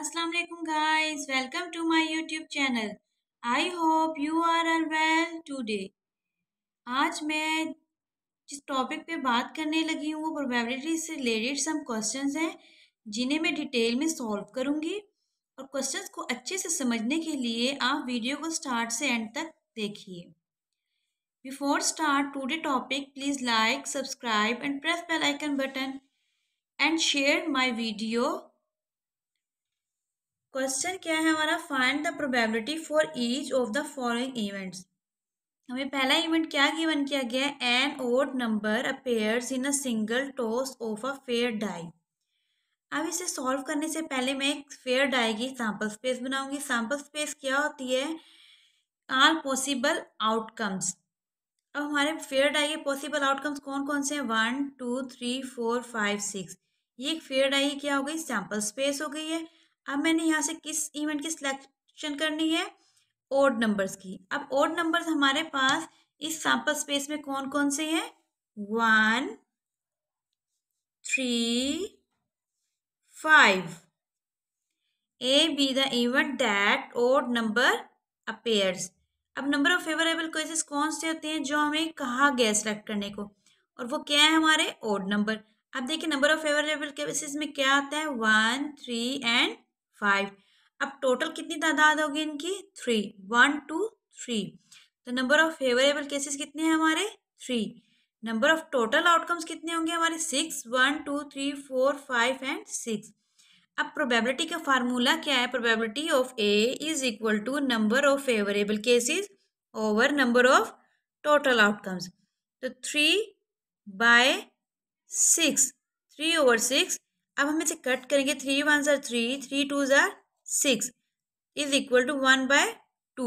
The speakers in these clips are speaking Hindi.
Assalamu alaikum guys welcome to my YouTube channel I hope you are all well today आज मैं जिस टॉपिक पे बात करने लगी हूँ वो प्रोबेबिलिटी से रिलेटेड सम क्वेश्चंस हैं जिन्हें मैं डिटेल में सॉल्व करूँगी और क्वेश्चंस को अच्छे से समझने के लिए आप वीडियो को स्टार्ट से एंड तक देखिए Before start today topic, please like, subscribe and press bell icon button and share my video question क्या है हमारा find the probability for each of the following events हमें पहला इवेंट क्या गिवन किया गया है an odd number appears in a single toss of a fair die अब इसे सॉल्व करने से पहले मैं एक फेयर डाई की सैम्पल स्पेस बनाऊंगी सैम्पल स्पेस क्या होती है आर पॉसिबल आउटकम्स अब हमारे फेयर डाई के पॉसिबल आउटकम्स कौन कौन से हैं one two three four five six ये एक फेयर डाई क्या हो गई सैम्पल स्पेस हो गई है अब मैंने यहाँ से किस इवेंट की सिलेक्शन करनी है ओड नंबर्स की अब ओड नंबर्स हमारे पास इस सैंपल स्पेस में कौन कौन से हैं one three five A B the event that odd number appears अब नंबर ऑफ फेवरेबल क्वेश्चन कौन से होते हैं जो हमें कहा गया सेलेक्ट करने को और वो क्या है हमारे ओड नंबर अब देखिए नंबर ऑफ फेवरेबल क्वेश्चन में क्या आता है वन थ्री एंड फाइव अब टोटल कितनी तादाद होगी इनकी थ्री वन टू थ्री तो नंबर ऑफ फेवरेबल केसेस कितने हैं हमारे three number of total outcomes कितने होंगे हमारे six one two three four five and six अब प्रोबेबिलिटी का फार्मूला क्या है probability of A is equal to number of favourable cases over number of total outcomes तो three by six three over six अब हम इसे कट करेंगे थ्री वन ज़ार थ्री थ्री टू ज़ार six is equal to one by two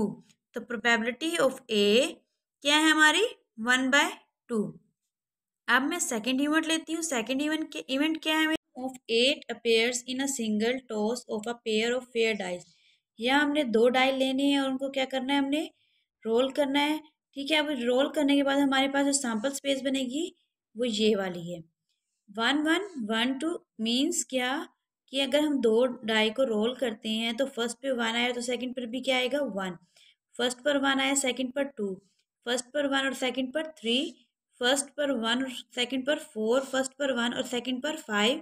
तो प्रोबेबिलिटी ऑफ ए क्या है हमारी वन बाय टू अब मैं सेकेंड इवेंट लेती हूँ सेकेंड इवेंट के इवेंट क्या है of eight appears in a single toss of a pair of fair dice या हमने दो डाई लेने हैं और उनको क्या करना है हमने रोल करना है ठीक है अब रोल करने के बाद हमारे पास जो सैम्पल स्पेस बनेगी वो ये वाली है one one one two means क्या कि अगर हम दो डाई को रोल करते हैं तो फर्स्ट पे वन आया तो सेकंड पर भी क्या आएगा वन फर्स्ट पर वन आया सेकंड पर टू फर्स्ट पर वन और सेकंड पर थ्री फर्स्ट पर वन और सेकंड पर फोर फर्स्ट पर वन और सेकंड पर फाइव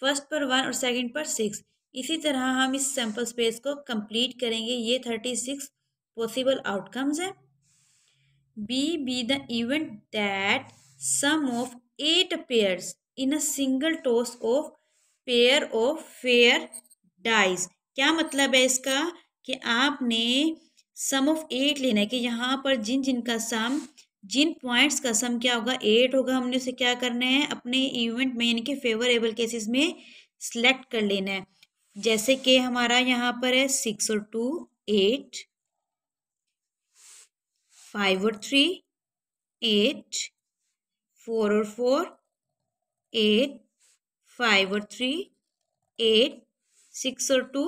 फर्स्ट पर वन और सेकंड पर सिक्स इसी तरह हम इस सैम्पल स्पेस को कंप्लीट करेंगे ये थर्टी सिक्स पॉसिबल आउटकम्स हैं B B the event that sum of eight pairs in a single toss of pair of fair dice क्या मतलब है इसका कि आपने सम ऑफ एट लेना है कि यहाँ पर जिन जिन का सम जिन पॉइंट्स का सम क्या होगा एट होगा हमने उसे क्या करना है अपने इवेंट में यानी कि फेवरेबल केसेस में सेलेक्ट कर लेना है जैसे कि हमारा यहाँ पर है सिक्स और टू एट फाइव और थ्री एट फोर और फोर एट फाइव और थ्री एट सिक्स और टू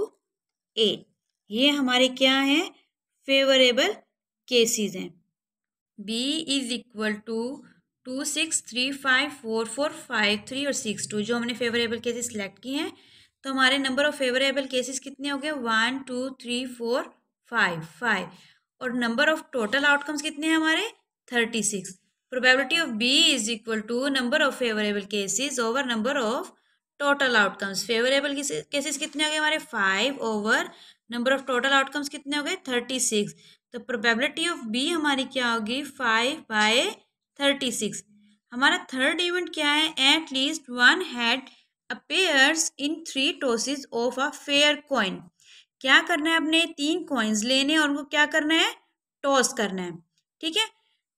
एट ये हमारे क्या हैं फेवरेबल केसेस हैं B is equal to two six three five four four five three और सिक्स टू तो जो हमने फेवरेबल केसेस सेलेक्ट किए हैं तो हमारे नंबर ऑफ फेवरेबल केसेस कितने हो गए one two three four five five और नंबर ऑफ टोटल आउटकम्स कितने हैं हमारे thirty six probability of b is equal to number of favorable cases over number of total outcomes favourable cases कितने हो गए हमारे five over number of total outcomes कितने हो गए थर्टी सिक्स तो प्रोबेबिलिटी ऑफ बी हमारी क्या होगी फाइव बाय थर्टी सिक्स हमारा थर्ड इवेंट क्या है at least one head appears in three tosses of a fair coin क्या करना है अपने तीन कॉइन्स लेने और उनको क्या करना है टॉस करना है ठीक है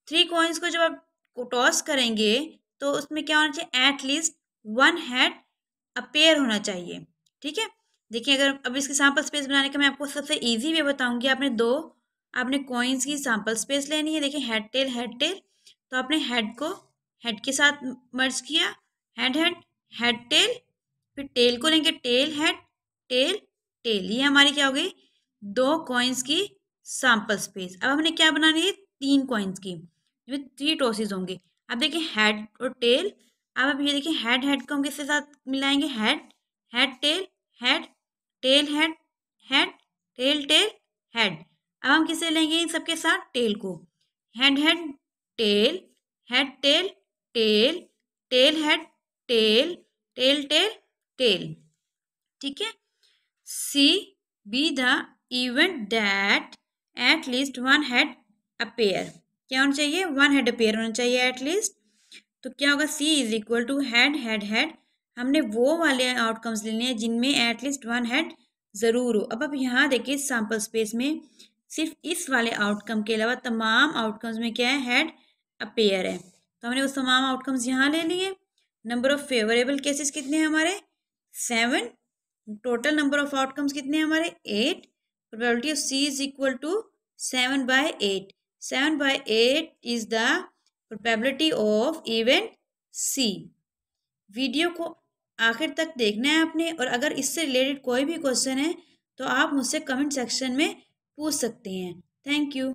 थ्री कॉइन्स को जब आप को टॉस करेंगे तो उसमें क्या होना चाहिए एटलीस्ट वन हेड अपेयर होना चाहिए ठीक है देखिए अगर अब इसकी सैंपल स्पेस बनाने का मैं आपको सबसे इजी वे बताऊंगी आपने दो आपने कॉइन्स की सैंपल स्पेस लेनी है देखिए हेड टेल हेड टेल तो आपने हेड को हेड के साथ मर्ज किया हेड हेड हेड टेल फिर टेल को लेंगे टेल हेड टेल टेल ये हमारी क्या हो गई दो कॉइन्स की सैंपल स्पेस अब हमने क्या बनानी है तीन कॉइन्स की इसमें थ्री टोसिस होंगे अब देखिए हेड और टेल अब आप ये देखिए हेड हेड को हम किसके साथ मिलाएंगे head head tail head tail head head tail tail head अब हम किसे लेंगे इन सबके साथ टेल को head head tail head tail tail tail head tail tail tail tail ठीक है C B the event that at least one head appear क्या होना चाहिए वन हेड पेयर होना चाहिए एटलीस्ट तो क्या होगा C is equal to head head head हमने वो वाले आउटकम्स लेने हैं जिनमें एटलीस्ट वन हेड ज़रूर हो अब आप यहाँ देखिए सैम्पल स्पेस में सिर्फ इस वाले आउटकम के अलावा तमाम आउटकम्स में क्या है हेड अपेयर है तो हमने उस तमाम आउटकम्स यहाँ ले लिए नंबर ऑफ़ फेवरेबल केसेस कितने हैं हमारे seven total number of outcomes कितने हैं हमारे eight probability of C is equal to seven by eight 7 by 8 is the probability of event C. Video को आखिर तक देखना है आपने और अगर इससे रिलेटेड कोई भी क्वेश्चन है तो आप मुझसे कमेंट सेक्शन में पूछ सकते हैं थैंक यू